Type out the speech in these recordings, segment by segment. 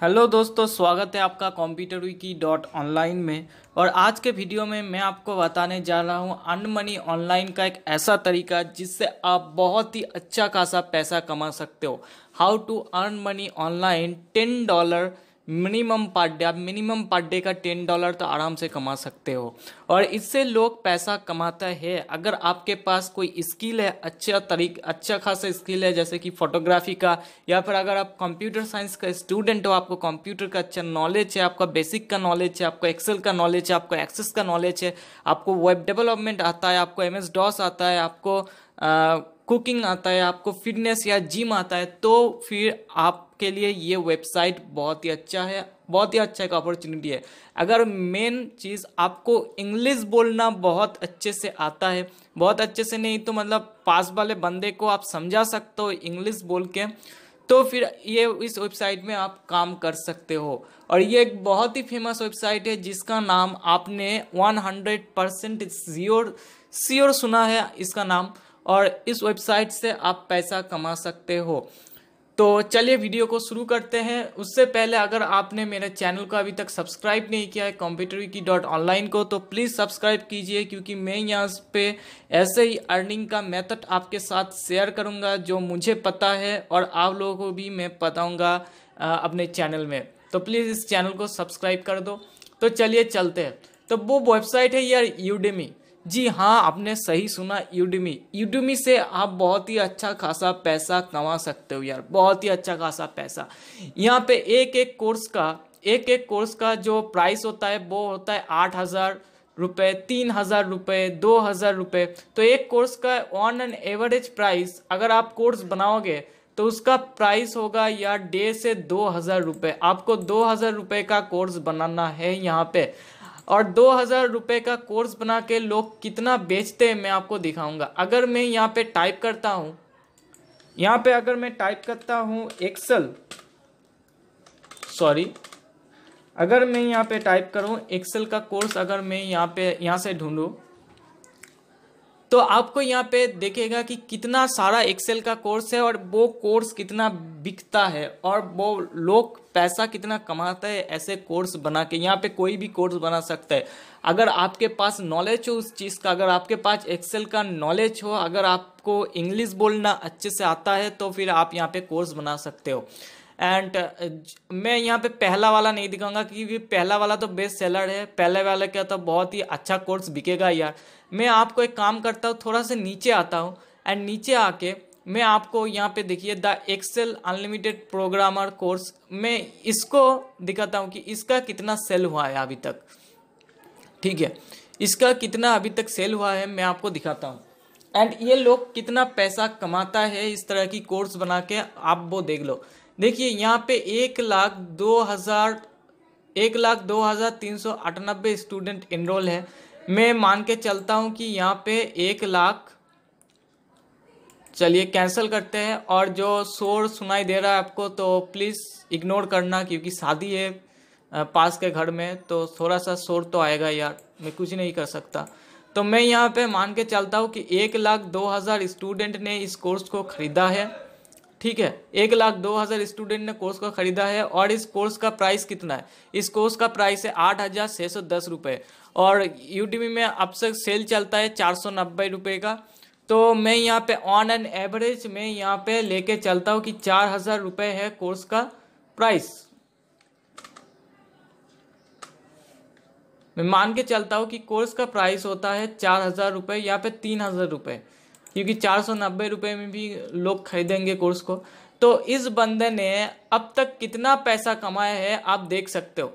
hello दोस्तों स्वागत है आपका कॉम्प्यूटर विकी डॉट ऑनलाइन में और आज के वीडियो में मैं आपको बताने जा रहा हूँ मनी ऑनलाइन का एक ऐसा तरीका जिससे आप बहुत ही अच्छा खासा पैसा कमा सकते हो how to earn money online ten dollar minimum per day आप मिनिमम पर डे का टेन डॉलर तो आराम से कमा सकते हो और इससे लोग पैसा कमाता है अगर आपके पास कोई स्किल है अच्छा तरीक अच्छा खासा स्किल है जैसे कि फोटोग्राफी का या फिर अगर आप कंप्यूटर साइंस का स्टूडेंट हो आपको कंप्यूटर का अच्छा नॉलेज है आपका बेसिक का नॉलेज है आपको एक्सेल का नॉलेज है आपको एक्सेस का नॉलेज है आपको वेब डेवलपमेंट आता है आपको एम एस डॉस आता है आपको आ, कुकिंग आता है आपको फिटनेस या जिम आता है तो फिर आपके लिए ये वेबसाइट बहुत ही अच्छा है बहुत ही अच्छा एक अपॉर्चुनिटी है अगर मेन चीज़ आपको इंग्लिश बोलना बहुत अच्छे से आता है बहुत अच्छे से नहीं तो मतलब पास वाले बंदे को आप समझा सकते हो इंग्लिश बोल के तो फिर ये इस वेबसाइट में आप काम कर सकते हो और ये एक बहुत ही फेमस वेबसाइट है जिसका नाम आपने 100 परसेंट सुना है इसका नाम और इस वेबसाइट से आप पैसा कमा सकते हो तो चलिए वीडियो को शुरू करते हैं उससे पहले अगर आपने मेरे चैनल को अभी तक सब्सक्राइब नहीं किया है कॉम्पिटरी की डॉट ऑनलाइन को तो प्लीज़ सब्सक्राइब कीजिए क्योंकि मैं यहाँ पे ऐसे ही अर्निंग का मेथड आपके साथ शेयर करूँगा जो मुझे पता है और आप लोगों को भी मैं बताऊँगा अपने चैनल में तो प्लीज़ इस चैनल को सब्सक्राइब कर दो तो चलिए चलते हैं तो वो वेबसाइट है यार यूडेमी जी हाँ आपने सही सुना यूडमी यूडमी से आप बहुत ही अच्छा खासा पैसा कमा सकते हो यार बहुत ही अच्छा खासा पैसा यहाँ पे एक एक कोर्स का एक एक कोर्स का जो प्राइस होता है वो होता है आठ हज़ार रुपये तीन हज़ार रुपये दो हज़ार रुपये तो एक कोर्स का ऑन एन एवरेज प्राइस अगर आप कोर्स बनाओगे तो उसका प्राइस होगा यार डे से दो हज़ार रुपये आपको दो हज़ार रुपये का कोर्स बनाना है यहाँ पे और दो हज़ार रुपये का कोर्स बना के लोग कितना बेचते हैं मैं आपको दिखाऊंगा अगर मैं यहाँ पे टाइप करता हूँ यहाँ पे अगर मैं टाइप करता हूँ एक्सल सॉरी अगर मैं यहाँ पे टाइप करूँ एक्सेल का कोर्स अगर मैं यहाँ पे यहाँ से ढूंढूँ तो आपको यहाँ पे देखेगा कि कितना सारा एक्सेल का कोर्स है और वो कोर्स कितना बिकता है और वो लोग पैसा कितना कमाता है ऐसे कोर्स बना के यहाँ पे कोई भी कोर्स बना सकता है अगर आपके पास नॉलेज हो उस चीज़ का अगर आपके पास एक्सेल का नॉलेज हो अगर आपको इंग्लिश बोलना अच्छे से आता है तो फिर आप यहाँ पे कोर्स बना सकते हो एंड uh, मैं यहाँ पे पहला वाला नहीं दिखाऊंगा क्योंकि पहला वाला तो बेस्ट सेलर है पहले वाला क्या तो बहुत ही अच्छा कोर्स बिकेगा यार मैं आपको एक काम करता हूँ थोड़ा सा नीचे आता हूँ एंड नीचे आके मैं आपको यहाँ पे देखिए the Excel unlimited programmer course मैं इसको दिखाता हूँ कि इसका कितना सेल हुआ है अभी तक ठीक है इसका कितना अभी तक सेल हुआ है मैं आपको दिखाता हूँ एंड ये लोग कितना पैसा कमाता है इस तरह की कोर्स बना के आप वो देख लो देखिए यहाँ पे एक लाख दो हज़ार एक लाख दो हज़ार तीन सौ अठानबे स्टूडेंट इनरोल है मैं मान के चलता हूँ कि यहाँ पे एक लाख चलिए कैंसिल करते हैं और जो शोर सुनाई दे रहा है आपको तो प्लीज़ इग्नोर करना क्योंकि शादी है पास के घर में तो थोड़ा सा शोर तो आएगा यार मैं कुछ नहीं कर सकता तो मैं यहाँ पे मान के चलता हूँ कि एक लाख दो हज़ार स्टूडेंट ने इस कोर्स को ख़रीदा है ठीक है एक लाख दो हज़ार स्टूडेंट ने कोर्स को ख़रीदा है और इस कोर्स का प्राइस कितना है इस कोर्स का प्राइस है आठ हज़ार छः सौ दस रुपये और यूटीबी में अब से सेल चलता है चार सौ नब्बे रुपये का तो मैं यहाँ पे ऑन एन एवरेज में यहाँ पे लेके चलता हूँ कि चार हज़ार रुपये है कोर्स का प्राइस मैं मान के चलता हूँ कि कोर्स का प्राइस होता है चार हज़ार रुपये यहाँ पे तीन हज़ार रुपये क्योंकि चार सौ नब्बे रुपये में भी लोग खरीदेंगे कोर्स को तो इस बंदे ने अब तक कितना पैसा कमाया है आप देख सकते हो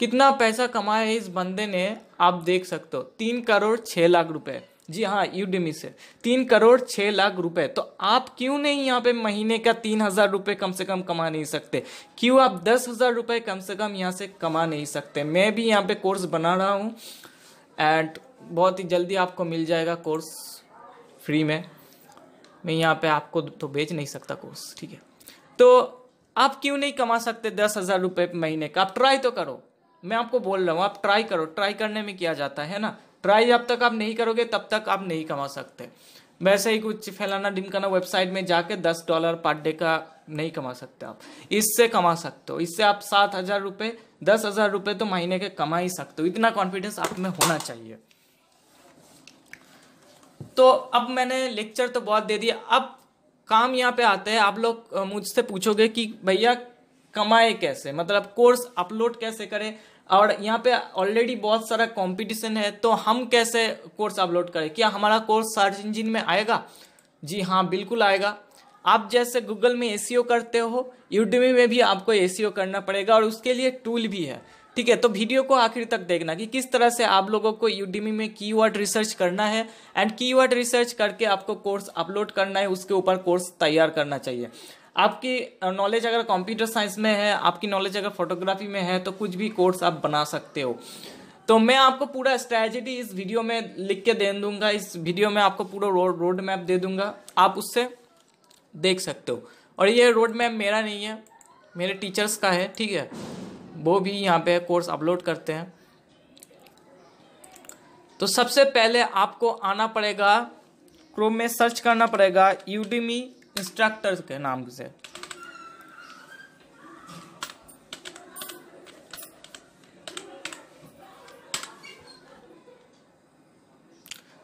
कितना पैसा कमाया है इस बंदे ने आप देख सकते हो तीन करोड़ छः लाख रुपए जी हाँ यूडीमी से तीन करोड़ छः लाख रुपए तो आप क्यों नहीं यहाँ पे महीने का तीन हज़ार रुपये कम से कम कमा नहीं सकते क्यों आप दस हज़ार रुपये कम से कम यहाँ से कमा नहीं सकते मैं भी यहाँ पे कोर्स बना रहा हूँ एंड बहुत ही जल्दी आपको मिल जाएगा कोर्स फ्री में मैं यहाँ पे आपको तो बेच नहीं सकता कोर्स ठीक है तो आप क्यों नहीं कमा सकते दस हज़ार रुपये महीने का आप ट्राई तो करो मैं आपको बोल रहा हूँ आप ट्राई करो ट्राई करने में किया जाता है ना ट्राई जब तक आप नहीं करोगे तब तक आप नहीं कमा सकते वैसे ही कुछ फैलाना डिमकाना वेबसाइट में जाके दस डॉलर पर डे का नहीं कमा सकते आप इससे कमा सकते हो इससे आप सात हज़ार रुपये दस हज़ार रुपये तो महीने के कमा ही सकते हो इतना कॉन्फिडेंस आप में होना चाहिए तो अब मैंने लेक्चर तो बहुत दे दिया अब काम यहाँ पे आते हैं आप लोग मुझसे पूछोगे कि भैया कमाए कैसे मतलब कोर्स अपलोड कैसे करें और यहाँ पे ऑलरेडी बहुत सारा कंपटीशन है तो हम कैसे कोर्स अपलोड करें क्या हमारा कोर्स सर्च इंजिन में आएगा जी हाँ बिल्कुल आएगा आप जैसे गूगल में ए e करते हो यूडीमी में भी आपको ए e करना पड़ेगा और उसके लिए टूल भी है ठीक है तो वीडियो को आखिर तक देखना कि किस तरह से आप लोगों को यूडीमी में कीवर्ड रिसर्च करना है एंड कीवर्ड रिसर्च करके आपको कोर्स अपलोड करना है उसके ऊपर कोर्स तैयार करना चाहिए आपकी नॉलेज अगर कंप्यूटर साइंस में है आपकी नॉलेज अगर फोटोग्राफी में है तो कुछ भी कोर्स आप बना सकते हो तो मैं आपको पूरा स्ट्रैटेजी इस वीडियो में लिख के दे दूंगा इस वीडियो में आपको पूरा रोड रोड मैप दे दूंगा आप उससे देख सकते हो और ये रोड मैप मेरा नहीं है मेरे टीचर्स का है ठीक है वो भी यहाँ पे कोर्स अपलोड करते हैं तो सबसे पहले आपको आना पड़ेगा क्रोम में सर्च करना पड़ेगा यूडीमी इंस्ट्रक्टर के नाम से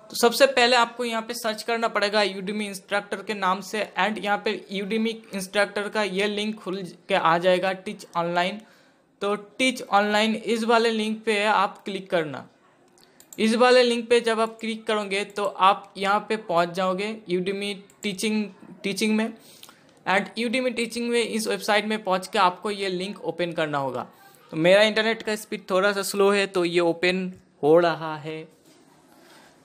तो सबसे पहले आपको यहाँ पे सर्च करना पड़ेगा यूडीमी इंस्ट्रक्टर के नाम से एंड यहाँ पे यूडीमी इंस्ट्रक्टर का ये लिंक खुल के आ जाएगा टीच ऑनलाइन तो टीच ऑनलाइन इस वाले लिंक पे आप क्लिक करना इस वाले लिंक पे जब आप क्लिक करोगे तो आप यहाँ पे पहुँच जाओगे यूडीमी टीचिंग टीचिंग में एंड यूडीमी टीचिंग में इस वेबसाइट में पहुँच के आपको ये लिंक ओपन करना होगा तो मेरा इंटरनेट का स्पीड थोड़ा सा स्लो है तो ये ओपन हो रहा है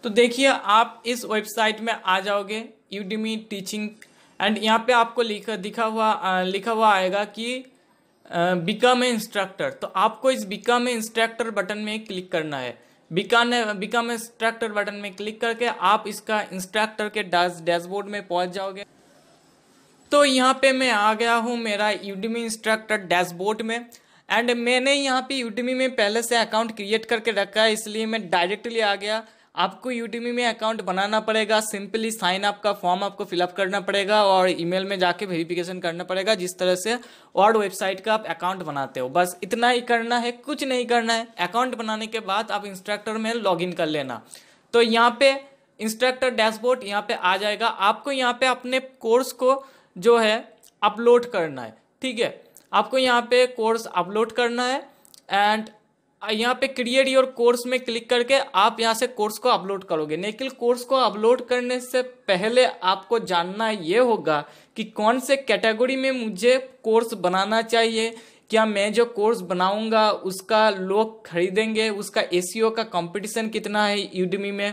तो देखिए आप इस वेबसाइट में आ जाओगे यूडीमी टीचिंग एंड यहाँ पे आपको लिखा दिखा हुआ लिखा हुआ आएगा कि बिकम ए इंस्ट्रक्टर तो आपको इस बिकम ए इंस्ट्रक्टर बटन में क्लिक करना है बिकम बिकम इंस्ट्रक्टर बटन में क्लिक करके आप इसका इंस्ट्रक्टर के डैशबोर्ड में पहुंच जाओगे तो यहाँ पे मैं आ गया हूँ मेरा यूडमी इंस्ट्रक्टर डैशबोर्ड में एंड मैंने यहाँ पे यूडमी में पहले से अकाउंट क्रिएट करके रखा है इसलिए मैं डायरेक्टली आ गया आपको यूटीमी में अकाउंट बनाना पड़ेगा सिंपली साइन अप का फॉर्म आपको फिलअप करना पड़ेगा और ईमेल में जाके वेरिफिकेशन करना पड़ेगा जिस तरह से और वेबसाइट का आप अकाउंट बनाते हो बस इतना ही करना है कुछ नहीं करना है अकाउंट बनाने के बाद आप इंस्ट्रक्टर में इन कर लेना तो यहाँ पे इंस्ट्रक्टर डैशबोर्ड यहाँ पे आ जाएगा आपको यहाँ पे अपने कोर्स को जो है अपलोड करना है ठीक है आपको यहाँ पे कोर्स अपलोड करना है एंड यहाँ पे क्रिएट योर कोर्स में क्लिक करके आप यहाँ से कोर्स को अपलोड करोगे लेकिन कोर्स को अपलोड करने से पहले आपको जानना ये होगा कि कौन से कैटेगरी में मुझे कोर्स बनाना चाहिए क्या मैं जो कोर्स बनाऊंगा उसका लोग खरीदेंगे उसका एसीओ e का कंपटीशन कितना है यूडमी में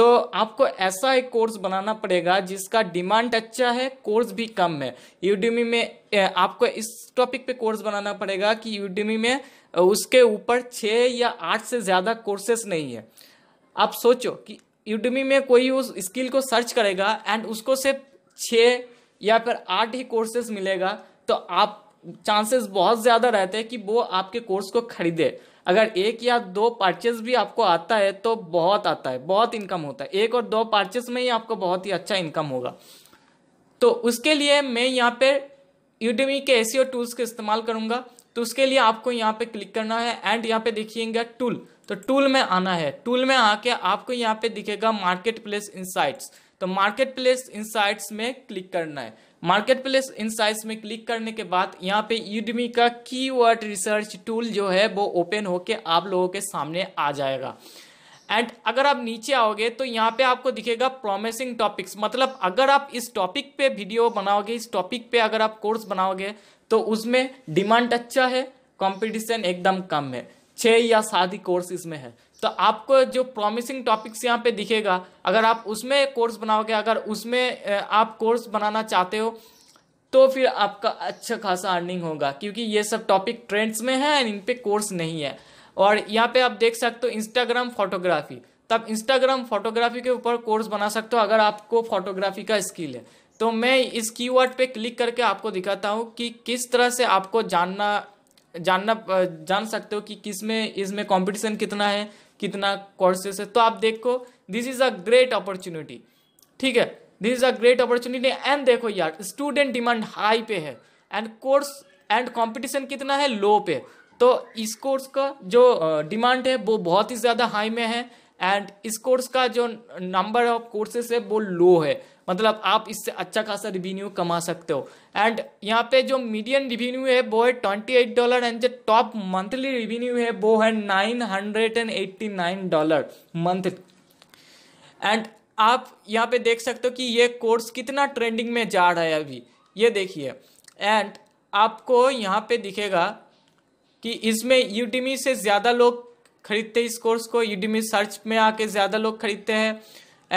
तो आपको ऐसा एक कोर्स बनाना पड़ेगा जिसका डिमांड अच्छा है कोर्स भी कम है यूडीमी में आपको इस टॉपिक पे कोर्स बनाना पड़ेगा कि यूडीमी में उसके ऊपर छः या आठ से ज़्यादा कोर्सेस नहीं है आप सोचो कि यूडीमी में कोई उस स्किल को सर्च करेगा एंड उसको सिर्फ छः या फिर आठ ही कोर्सेस मिलेगा तो आप चांसेस बहुत ज़्यादा रहते हैं कि वो आपके कोर्स को खरीदे अगर एक या दो पार्चेस भी आपको आता है तो बहुत आता है बहुत इनकम होता है एक और दो पार्चेस में ही आपको बहुत ही अच्छा इनकम होगा तो उसके लिए मैं यहाँ पे यूडीमी के एसीओ टूल्स का इस्तेमाल करूंगा तो उसके लिए आपको यहाँ पे क्लिक करना है एंड यहाँ पे देखिएगा टूल तो टूल में आना है टूल में आके आपको यहाँ पे दिखेगा मार्केट प्लेस इंसाइट्स तो मार्केट प्लेस इंसाइट्स में क्लिक करना है मार्केट प्लेस इंसाइट्स में क्लिक करने के बाद यहाँ पे यूडमी का कीवर्ड रिसर्च टूल जो है वो ओपन होके आप लोगों के सामने आ जाएगा एंड अगर आप नीचे आओगे तो यहाँ पे आपको दिखेगा प्रॉमिसिंग टॉपिक्स मतलब अगर आप इस टॉपिक पे वीडियो बनाओगे इस टॉपिक पे अगर आप कोर्स बनाओगे तो उसमें डिमांड अच्छा है कंपटीशन एकदम कम है छः या सात ही कोर्स इसमें है तो आपको जो प्रॉमिसिंग टॉपिक्स यहाँ पे दिखेगा अगर आप उसमें कोर्स बनाओगे अगर उसमें आप कोर्स बनाना चाहते हो तो फिर आपका अच्छा खासा अर्निंग होगा क्योंकि ये सब टॉपिक ट्रेंड्स में है इन पर कोर्स नहीं है और यहाँ पे आप देख सकते हो इंस्टाग्राम फोटोग्राफी तो आप इंस्टाग्राम फोटोग्राफी के ऊपर कोर्स बना सकते हो अगर आपको फोटोग्राफी का स्किल है तो मैं इस कीवर्ड पे क्लिक करके आपको दिखाता हूँ कि किस तरह से आपको जानना जानना जान सकते हो कि किस में इसमें कंपटीशन कितना है कितना कोर्सेस है तो आप देखो this is a great opportunity ठीक है this is a great opportunity and देखो यार स्टूडेंट डिमांड हाई पे है एंड कोर्स एंड कंपटीशन कितना है लो पे तो इस कोर्स का जो डिमांड है वो बहुत ही ज़्यादा हाई में है एंड इस कोर्स का जो नंबर ऑफ कोर्सेस है वो लो है मतलब आप इससे अच्छा खासा रिवेन्यू कमा सकते हो एंड यहाँ पे जो मीडियम रिवेन्यू है वो है ट्वेंटी एट डॉलर एंड जो टॉप मंथली रिवेन्यू है वो है nine hundred and eighty nine dollar month and आप यहाँ पे देख सकते हो कि ये कोर्स कितना ट्रेंडिंग में जा रहा है अभी ये देखिए एंड आपको यहाँ पे दिखेगा कि इसमें यूडीमी से ज़्यादा लोग खरीदते इस कोर्स को यूडीमी सर्च में आके ज़्यादा लोग खरीदते हैं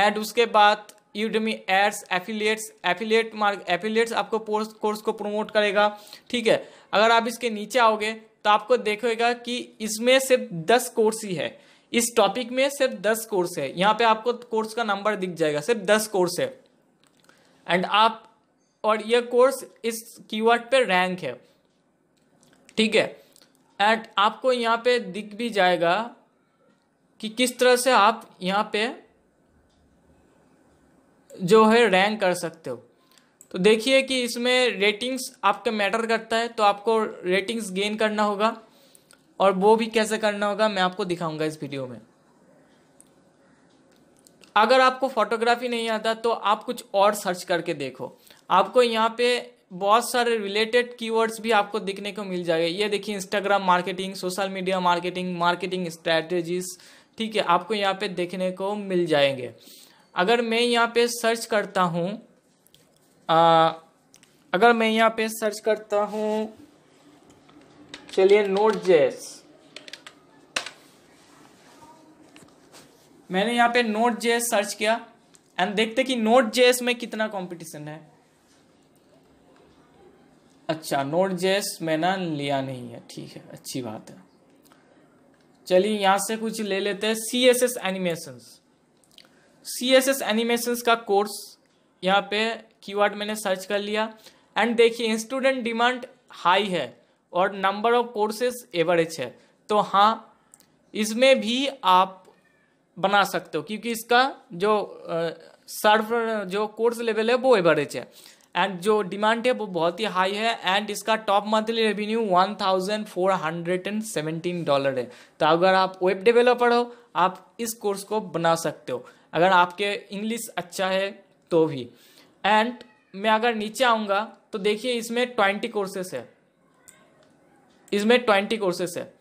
एंड उसके बाद Udemy ads affiliates affiliate mark affiliates आपको कोर्स कोर्स को प्रमोट करेगा ठीक है अगर आप इसके नीचे आओगे तो आपको देखेगा कि इसमें सिर्फ दस कोर्स ही है इस टॉपिक में सिर्फ दस कोर्स है यहाँ पे आपको कोर्स का नंबर दिख जाएगा सिर्फ दस कोर्स है एंड आप और यह कोर्स इस कीवर्ड पे रैंक है ठीक है एंड आपको यहाँ पे दिख भी जाएगा कि किस तरह से आप यहाँ पे जो है रैंक कर सकते हो तो देखिए कि इसमें रेटिंग्स आपके मैटर करता है तो आपको रेटिंग्स गेन करना होगा और वो भी कैसे करना होगा मैं आपको दिखाऊंगा इस वीडियो में अगर आपको फोटोग्राफी नहीं आता तो आप कुछ और सर्च करके देखो आपको यहाँ पे बहुत सारे रिलेटेड कीवर्ड्स भी आपको दिखने को मिल जाएंगे ये देखिए Instagram marketing social media marketing marketing strategies ठीक है आपको यहाँ पे देखने को मिल जाएंगे अगर मैं यहाँ पे सर्च करता हूँ अगर मैं यहाँ पे सर्च करता हूँ चलिए नोट जेस मैंने यहाँ पे नोट जेस सर्च किया एंड देखते कि नोट जेस में कितना कंपटीशन है अच्छा नोट जेस मैंने लिया नहीं है ठीक है अच्छी बात है चलिए यहाँ से कुछ ले लेते हैं C S S animations C S S animation का कोर्स यहाँ पे कीवर्ड मैंने सर्च कर लिया एंड देखिए स्टूडेंट डिमांड हाई है और नंबर ऑफ कोर्सेस एवरेज है तो हाँ इसमें भी आप बना सकते हो क्योंकि इसका जो सर्व जो कोर्स लेवल है वो एवरेज है एंड जो डिमांड है वो बहुत ही हाई है एंड इसका top monthly revenue one thousand four hundred and seventeen dollar है तो अगर आप वेब डेवलपर हो आप इस कोर्स को बना सकते हो अगर आपके इंग्लिश अच्छा है तो भी एंड मैं अगर नीचे आऊँगा तो देखिए इसमें ट्वेंटी कोर्सेस है इसमें ट्वेंटी कोर्सेस है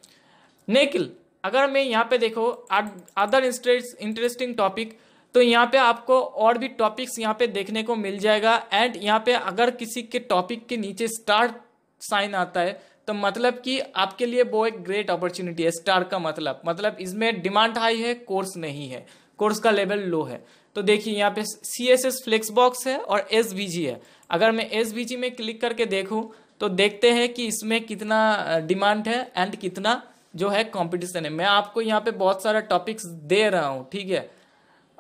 नेकिल अगर मैं यहाँ पे देखो अदर इंटरेस्टिंग टॉपिक तो यहाँ पे आपको और भी टॉपिक्स यहाँ पे देखने को मिल जाएगा एंड यहाँ पे अगर किसी के टॉपिक के नीचे स्टार साइन आता है तो मतलब कि आपके लिए वो एक ग्रेट अपॉर्चुनिटी है स्टार का मतलब मतलब इसमें डिमांड हाई है कोर्स नहीं है कोर्स का लेवल लो है तो देखिए यहाँ पे C S S flexbox है और एस वी जी है अगर मैं एस वी जी में क्लिक करके देखूँ तो देखते हैं कि इसमें कितना डिमांड है एंड कितना जो है कंपटीशन है मैं आपको यहाँ पे बहुत सारा टॉपिक्स दे रहा हूँ ठीक है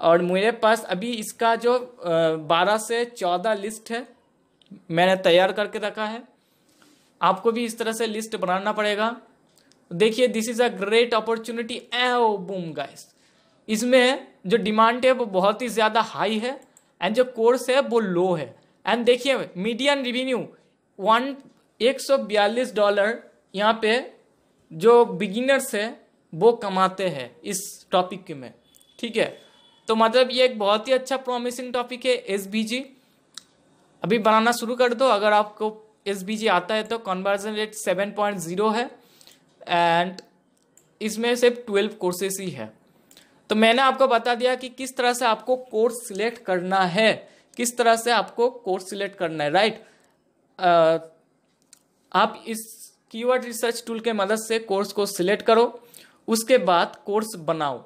और मेरे पास अभी इसका जो बारह से चौदह लिस्ट है मैंने तैयार करके रखा है आपको भी इस तरह से लिस्ट बनाना पड़ेगा देखिए this is a great opportunity a boom guys इसमें जो डिमांड है वो बहुत ही ज़्यादा हाई है एंड जो कोर्स है वो लो है एंड देखिए मीडियम रिवेन्यू वन एक सौ बयालीस डॉलर यहाँ पे जो बिगिनर्स है वो कमाते हैं इस टॉपिक में ठीक है तो मतलब ये एक बहुत ही अच्छा प्रॉमिसिंग टॉपिक है एस अभी बनाना शुरू कर दो अगर आपको एस आता है तो conversion rate seven point zero है एंड इसमें सिर्फ ट्वेल्व कोर्सेस ही है तो मैंने आपको बता दिया कि किस तरह से आपको कोर्स सिलेक्ट करना है किस तरह से आपको कोर्स सिलेक्ट करना है राइट आप इस कीवर्ड रिसर्च टूल के मदद से कोर्स को सिलेक्ट करो उसके बाद कोर्स बनाओ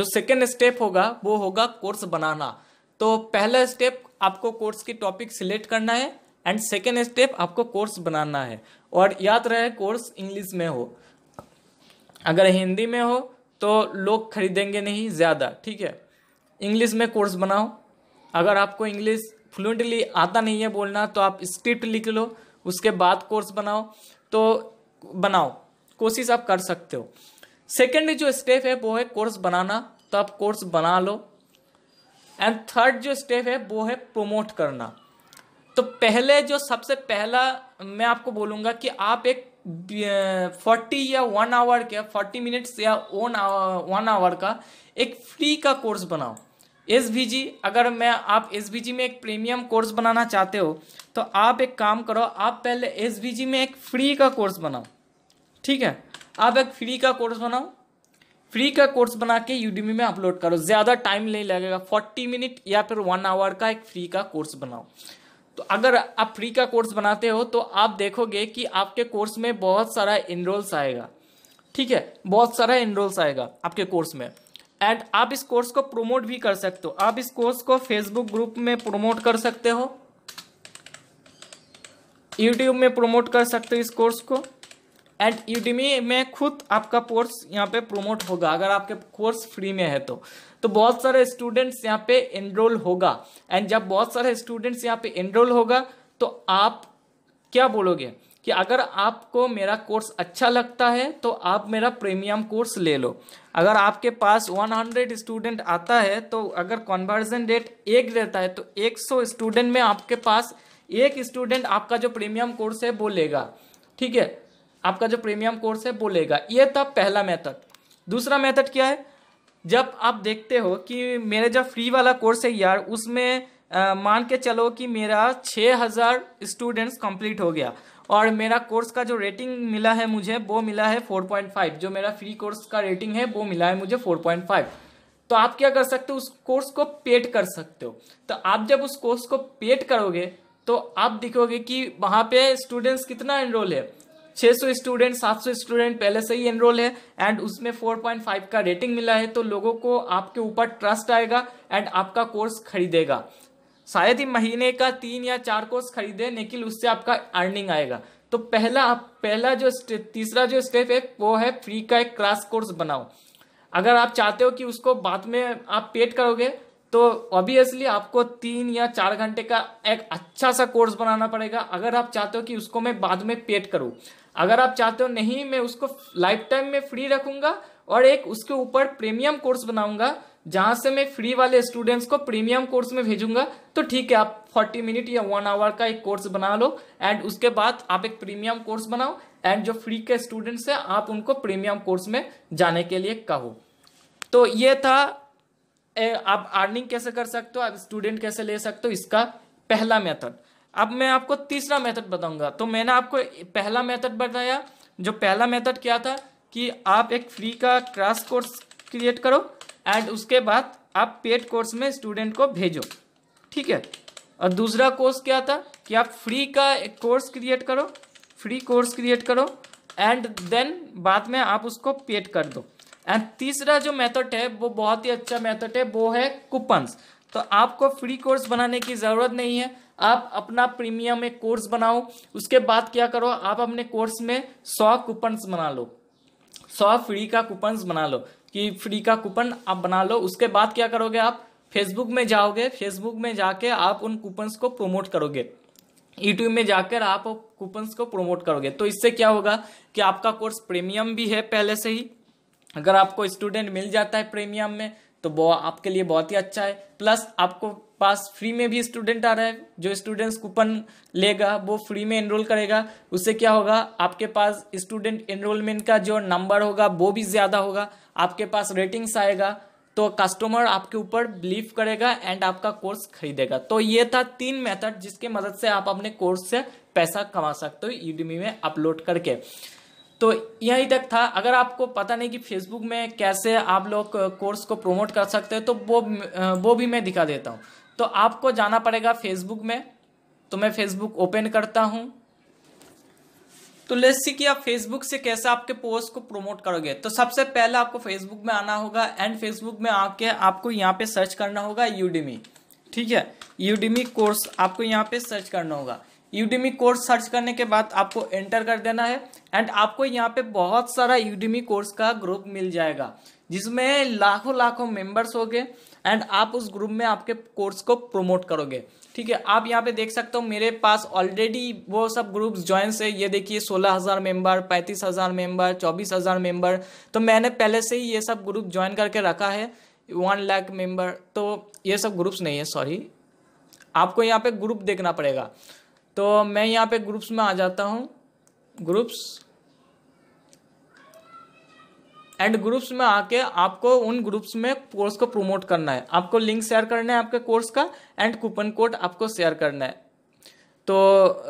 जो सेकेंड स्टेप होगा वो होगा कोर्स बनाना तो पहला स्टेप आपको कोर्स की टॉपिक सिलेक्ट करना है एंड सेकेंड स्टेप आपको कोर्स बनाना है और याद रहे कोर्स इंग्लिश में हो अगर हिंदी में हो तो लोग खरीदेंगे नहीं ज़्यादा ठीक है इंग्लिश में कोर्स बनाओ अगर आपको इंग्लिश फ्लुएंटली आता नहीं है बोलना तो आप स्क्रिप्ट लिख लो उसके बाद कोर्स बनाओ तो बनाओ कोशिश आप कर सकते हो सेकेंड जो स्टेप है वो है कोर्स बनाना तो आप कोर्स बना लो एंड थर्ड जो स्टेप है वो है प्रोमोट करना तो पहले जो सबसे पहला मैं आपको बोलूँगा कि आप एक फोर्टी या वन आवर के फोर्टी मिनट्स या वन आवर वन आवर का एक फ्री का कोर्स बनाओ एस अगर मैं आप एस में एक प्रीमियम कोर्स बनाना चाहते हो तो आप एक काम करो आप पहले एस में एक फ्री का कोर्स बनाओ ठीक है आप एक फ्री का कोर्स बनाओ फ्री का कोर्स बना के यूडीमी में अपलोड करो ज़्यादा टाइम नहीं लगेगा फोर्टी मिनट या फिर वन आवर का एक फ्री का कोर्स बनाओ तो अगर आप फ्री का कोर्स बनाते हो तो आप देखोगे कि आपके कोर्स में बहुत सारा इनरोल्स आएगा ठीक है बहुत सारा इनरोल्स आएगा आपके कोर्स में एंड आप इस कोर्स को प्रोमोट भी कर सकते हो आप इस कोर्स को फेसबुक ग्रुप में प्रोमोट कर सकते हो यूट्यूब में प्रोमोट कर सकते हो इस कोर्स को एंड यूटीमी में खुद आपका कोर्स यहाँ पे प्रमोट होगा अगर आपके कोर्स फ्री में है तो तो बहुत सारे स्टूडेंट्स यहाँ पे एनरोल होगा एंड जब बहुत सारे स्टूडेंट्स यहाँ पे एनरोल होगा तो आप क्या बोलोगे कि अगर आपको मेरा कोर्स अच्छा लगता है तो आप मेरा प्रीमियम कोर्स ले लो अगर आपके पास 100 स्टूडेंट आता है तो अगर कन्वर्जन रेट एक रहता है तो 100 स्टूडेंट में आपके पास एक स्टूडेंट आपका जो प्रीमियम कोर्स है वो लेगा ठीक है आपका जो प्रीमियम कोर्स है वो लेगा ये था पहला मेथड दूसरा मेथड क्या है जब आप देखते हो कि मेरे जो फ्री वाला कोर्स है यार उसमें मान के चलो कि मेरा छः हज़ार स्टूडेंट्स कंप्लीट हो गया और मेरा कोर्स का जो रेटिंग मिला है मुझे वो मिला है फोर पॉइंट फाइव जो मेरा फ्री कोर्स का रेटिंग है वो मिला है मुझे फोर पॉइंट फाइव तो आप क्या कर सकते हो उस कोर्स को पेड कर सकते हो तो आप जब उस कोर्स को पेड करोगे तो आप दिखोगे कि वहाँ पे स्टूडेंट्स कितना एनरोल है 600 स्टूडेंट 700 स्टूडेंट पहले से ही एनरोल है एंड उसमें 4.5 का रेटिंग मिला है तो लोगों को आपके ऊपर ट्रस्ट आएगा एंड आपका कोर्स खरीदेगा शायद ही महीने का तीन या चार कोर्स खरीदे लेकिन उससे आपका अर्निंग आएगा तो पहला पहला जो तीसरा जो स्टेप है वो है फ्री का एक क्लास कोर्स बनाओ अगर आप चाहते हो कि उसको बाद में आप पेड करोगे तो ऑब्वियसली आपको तीन या चार घंटे का एक अच्छा सा कोर्स बनाना पड़ेगा अगर आप चाहते हो कि उसको मैं बाद में पेड करूँ अगर आप चाहते हो नहीं मैं उसको लाइफ टाइम में फ्री रखूंगा और एक उसके ऊपर प्रीमियम कोर्स बनाऊंगा जहां से मैं फ्री वाले स्टूडेंट्स को प्रीमियम कोर्स में भेजूंगा तो ठीक है आप 40 मिनट या वन आवर का एक कोर्स बना लो एंड उसके बाद आप एक प्रीमियम कोर्स बनाओ एंड जो फ्री के स्टूडेंट्स हैं आप उनको प्रीमियम कोर्स में जाने के लिए कहो तो ये था आप अर्निंग कैसे कर सकते हो आप स्टूडेंट कैसे ले सकते हो इसका पहला मेथड अब मैं आपको तीसरा मेथड बताऊंगा तो मैंने आपको पहला मेथड बताया जो पहला मेथड क्या था कि आप एक फ्री का क्रास कोर्स क्रिएट करो एंड उसके बाद आप पेड कोर्स में स्टूडेंट को भेजो ठीक है और दूसरा कोर्स क्या था कि आप फ्री का एक कोर्स क्रिएट करो फ्री कोर्स क्रिएट करो एंड देन बाद में आप उसको पेड कर दो एंड तीसरा जो मेथड है वो बहुत ही अच्छा मेथड है वो है कूपन्स तो आपको फ्री कोर्स बनाने की ज़रूरत नहीं है आप अपना प्रीमियम एक कोर्स बनाओ उसके बाद क्या करो आप अपने कोर्स में सौ कूपन्स बना लो सौ फ्री का कूपन्स बना लो कि फ्री का कूपन आप बना लो उसके बाद क्या करोगे आप फेसबुक में जाओगे फेसबुक में जाके आप उन कूपन्स को प्रोमोट करोगे यूट्यूब में जाकर आप कूपन्स को प्रोमोट करोगे तो इससे क्या होगा कि आपका कोर्स प्रीमियम भी है पहले से ही अगर आपको स्टूडेंट मिल जाता है प्रीमियम में तो वो आपके लिए बहुत ही अच्छा है प्लस आपको पास फ्री में भी स्टूडेंट आ रहा है जो स्टूडेंट्स कूपन लेगा वो फ्री में एनरोल करेगा उससे क्या होगा आपके पास स्टूडेंट एनरोलमेंट का जो नंबर होगा वो भी ज़्यादा होगा आपके पास रेटिंग्स आएगा तो कस्टमर आपके ऊपर बिलीव करेगा एंड आपका कोर्स खरीदेगा तो ये था तीन मेथड जिसके मदद से आप अपने कोर्स से पैसा कमा सकते हो यूडीमी में अपलोड करके तो यही तक था अगर आपको पता नहीं कि फेसबुक में कैसे आप लोग कोर्स को प्रोमोट कर सकते हैं तो वो वो भी मैं दिखा देता हूँ तो आपको जाना पड़ेगा फेसबुक में तो मैं फेसबुक ओपन करता हूँ तो ले कि आप फेसबुक से कैसे आपके पोस्ट को प्रमोट करोगे तो सबसे पहले आपको फेसबुक में आना होगा एंड फेसबुक में आके आपको यहाँ पे सर्च करना होगा यूडीमी ठीक है यूडीमी कोर्स आपको यहाँ पे सर्च करना होगा यूडीमी कोर्स सर्च करने के बाद आपको एंटर कर देना है एंड आपको यहाँ पे बहुत सारा यूडीमी कोर्स का ग्रुप मिल जाएगा जिसमें लाखों लाखों मेंबर्स होंगे एंड आप उस ग्रुप में आपके कोर्स को प्रमोट करोगे ठीक है आप यहाँ पे देख सकते हो मेरे पास ऑलरेडी वो सब ग्रुप्स ज्वाइंस है ये देखिए सोलह हज़ार मेंबर पैंतीस हज़ार मेम्बर चौबीस हज़ार मेंबर तो मैंने पहले से ही ये सब ग्रुप ज्वाइन करके रखा है वन लाख मेंबर तो ये सब ग्रुप्स नहीं है सॉरी आपको यहाँ पे ग्रुप देखना पड़ेगा तो मैं यहाँ पे ग्रुप्स में आ जाता हूँ ग्रुप्स एंड ग्रुप्स में आके आपको उन ग्रुप्स में कोर्स को प्रमोट करना है आपको लिंक शेयर करना है आपके कोर्स का एंड कूपन कोड आपको शेयर करना है तो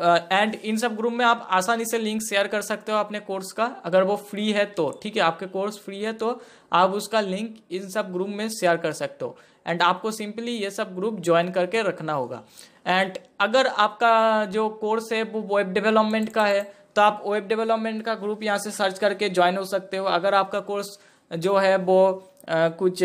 एंड uh, इन सब ग्रुप में आप आसानी से लिंक शेयर कर सकते हो अपने कोर्स का अगर वो फ्री है तो ठीक है आपके कोर्स फ्री है तो आप उसका लिंक इन सब ग्रुप में शेयर कर सकते हो एंड आपको सिंपली ये सब ग्रुप ज्वाइन करके रखना होगा एंड अगर आपका जो कोर्स है वो वेब डेवलपमेंट का है तो आप वेब डेवलपमेंट का ग्रुप यहाँ से सर्च करके ज्वाइन हो सकते हो अगर आपका कोर्स जो है वो आ, कुछ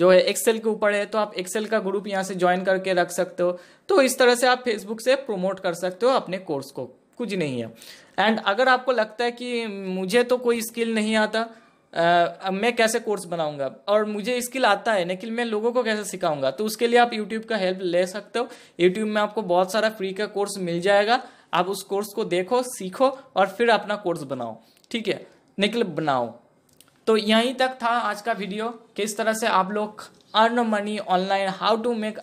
जो है एक्सेल के ऊपर है तो आप एक्सेल का ग्रुप यहाँ से ज्वाइन करके रख सकते हो तो इस तरह से आप फेसबुक से प्रमोट कर सकते हो अपने कोर्स को कुछ नहीं है एंड अगर आपको लगता है कि मुझे तो कोई स्किल नहीं आता आ, मैं कैसे कोर्स बनाऊंगा और मुझे स्किल आता है लेकिन मैं लोगों को कैसे सिखाऊंगा तो उसके लिए आप यूट्यूब का हेल्प ले सकते हो यूट्यूब में आपको बहुत सारा फ्री का कोर्स मिल जाएगा आप उस कोर्स को देखो सीखो और फिर अपना कोर्स बनाओ ठीक है निकल बनाओ तो यहीं तक था आज का वीडियो किस तरह से आप लोग earn money online how to make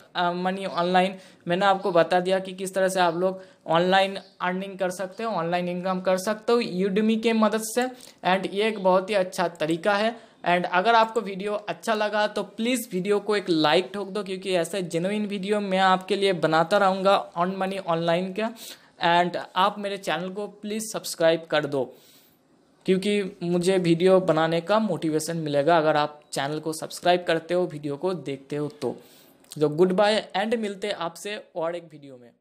money online मैंने आपको बता दिया कि किस तरह से आप लोग ऑनलाइन अर्निंग कर सकते हो ऑनलाइन इनकम कर सकते हो यूडमी के मदद से एंड ये एक बहुत ही अच्छा तरीका है एंड अगर आपको वीडियो अच्छा लगा तो प्लीज़ वीडियो को एक लाइक ठोक दो क्योंकि ऐसे जेनुइन वीडियो मैं आपके लिए बनाता रहूँगा ऑन मनी ऑनलाइन का एंड आप मेरे चैनल को प्लीज़ सब्सक्राइब कर दो क्योंकि मुझे वीडियो बनाने का मोटिवेशन मिलेगा अगर आप चैनल को सब्सक्राइब करते हो वीडियो को देखते हो तो गुड बाय एंड मिलते आपसे और एक वीडियो में